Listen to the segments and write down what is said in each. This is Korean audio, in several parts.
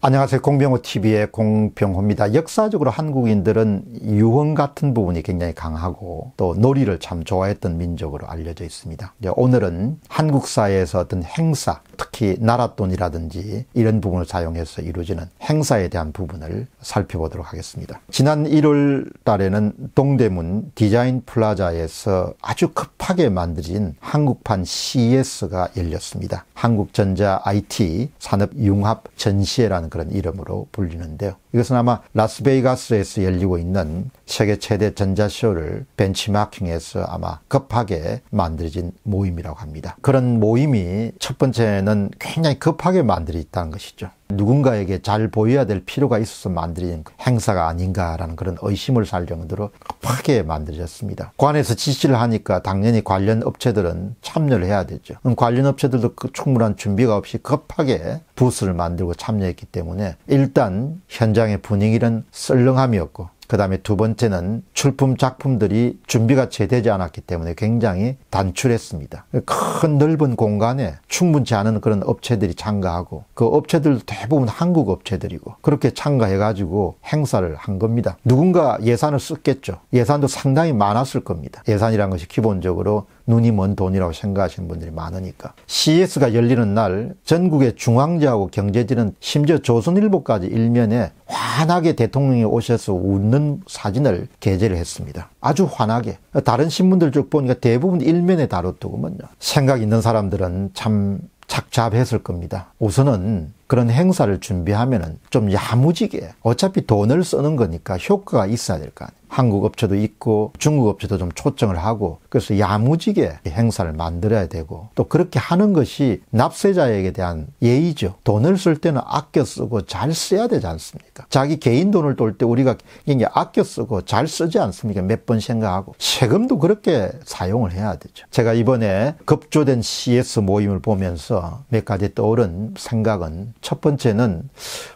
안녕하세요. 공병호TV의 공병호입니다. 역사적으로 한국인들은 유언 같은 부분이 굉장히 강하고 또 놀이를 참 좋아했던 민족으로 알려져 있습니다. 오늘은 한국 사회에서 어떤 행사, 특히 나랏돈이라든지 이런 부분을 사용해서 이루어지는 행사에 대한 부분을 살펴보도록 하겠습니다. 지난 1월 달에는 동대문 디자인 플라자에서 아주 급하게 만들어진 한국판 CS가 열렸습니다. 한국전자 IT 산업융합 전시회라는 그런 이름으로 불리는데요. 이것은 아마 라스베이가스에서 열리고 있는 세계 최대 전자쇼를 벤치마킹해서 아마 급하게 만들어진 모임이라고 합니다. 그런 모임이 첫 번째는 굉장히 급하게 만들어졌다는 것이죠. 누군가에게 잘 보여야 될 필요가 있어서 만들어진 행사가 아닌가라는 그런 의심을 살 정도로 급하게 만들어졌습니다. 관에서 지시를 하니까 당연히 관련 업체들은 참여를 해야 되죠. 그럼 관련 업체들도 그 충분한 준비가 없이 급하게 부스를 만들고 참여했기 때문에 일단 현장의 분위기는 썰렁함이었고 그 다음에 두 번째는 출품 작품들이 준비가 채되지 않았기 때문에 굉장히 단출했습니다. 큰 넓은 공간에 충분치 않은 그런 업체들이 참가하고 그 업체들도 대부분 한국 업체들이고 그렇게 참가해가지고 행사를 한 겁니다. 누군가 예산을 썼겠죠. 예산도 상당히 많았을 겁니다. 예산이란 것이 기본적으로 눈이 먼 돈이라고 생각하시는 분들이 많으니까. CS가 열리는 날 전국의 중앙지하고 경제지는 심지어 조선일보까지 일면에 환하게 대통령이 오셔서 웃는 사진을 게재를 했습니다. 아주 환하게. 다른 신문들 쭉 보니까 대부분 일면에 다뤘더구먼요. 생각 있는 사람들은 참 착잡했을 겁니다. 우선은 그런 행사를 준비하면은 좀 야무지게 어차피 돈을 쓰는 거니까 효과가 있어야 될 거 아니에요. 한국 업체도 있고 중국 업체도 좀 초청을 하고 그래서 야무지게 행사를 만들어야 되고 또 그렇게 하는 것이 납세자에게 대한 예의죠. 돈을 쓸 때는 아껴 쓰고 잘 써야 되지 않습니까? 자기 개인 돈을 돌 때 우리가 굉장 아껴 쓰고 잘 쓰지 않습니까? 몇 번 생각하고 세금도 그렇게 사용을 해야 되죠. 제가 이번에 급조된 CS 모임을 보면서 몇 가지 떠오른 생각은 첫 번째는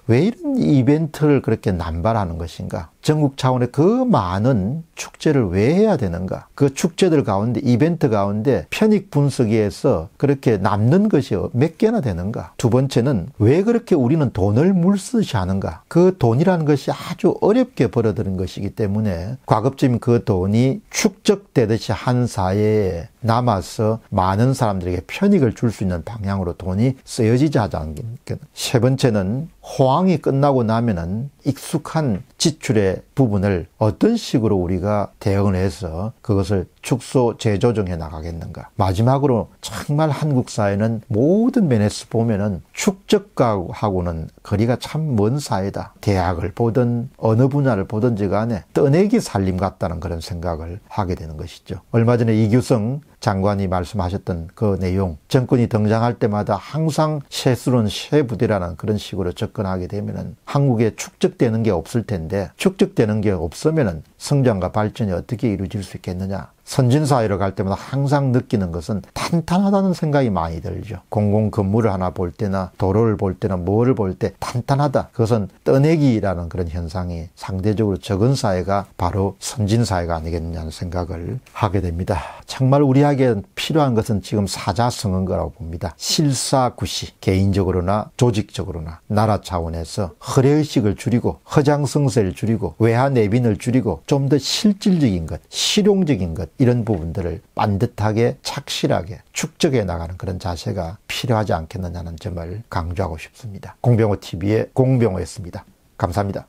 왜 이런 이벤트를 그렇게 남발하는 것인가? 전국 차원의 그 많은 축제를 왜 해야 되는가? 그 축제들 가운데 이벤트 가운데 편익 분석에서 그렇게 남는 것이 몇 개나 되는가? 두 번째는 왜 그렇게 우리는 돈을 물쓰지 하는가? 그 돈이라는 것이 아주 어렵게 벌어들인 것이기 때문에 과급적인그 돈이 축적되듯이 한 사회에 남아서 많은 사람들에게 편익을 줄 수 있는 방향으로 돈이 쓰여지지 하자는 게. 세 번째는 호황이 끝나고 나면은 익숙한 지출에 부분을 어떤 식으로 우리가 대응을 해서 그것을 축소 재조정해 나가겠는가. 마지막으로 정말 한국 사회는 모든 면에서 보면은 축적하고는 거리가 참 먼 사회다. 대학을 보든 어느 분야를 보든지 간에 떠내기 살림 같다는 그런 생각을 하게 되는 것이죠. 얼마 전에 이규성 장관이 말씀하셨던 그 내용, 정권이 등장할 때마다 항상 세수는 세부대라는 그런 식으로 접근하게 되면은 한국에 축적되는 게 없을 텐데 축적되는 게 없으면은 성장과 발전이 어떻게 이루어질 수 있겠느냐. 선진사회로 갈 때마다 항상 느끼는 것은 탄탄하다는 생각이 많이 들죠. 공공 건물을 하나 볼 때나 도로를 볼 때나 뭐를 볼 때 탄탄하다. 그것은 떠내기라는 그런 현상이 상대적으로 적은 사회가 바로 선진사회가 아니겠느냐는 생각을 하게 됩니다. 정말 우리에게 필요한 것은 지금 사자성은 거라고 봅니다. 실사구시, 개인적으로나 조직적으로나 나라 차원에서 허례의식을 줄이고 허장성세를 줄이고 외화 내빈을 줄이고 좀 더 실질적인 것, 실용적인 것, 이런 부분들을 반듯하게 착실하게 축적해 나가는 그런 자세가 필요하지 않겠느냐는 점을 강조하고 싶습니다. 공병호 TV의 공병호였습니다. 감사합니다.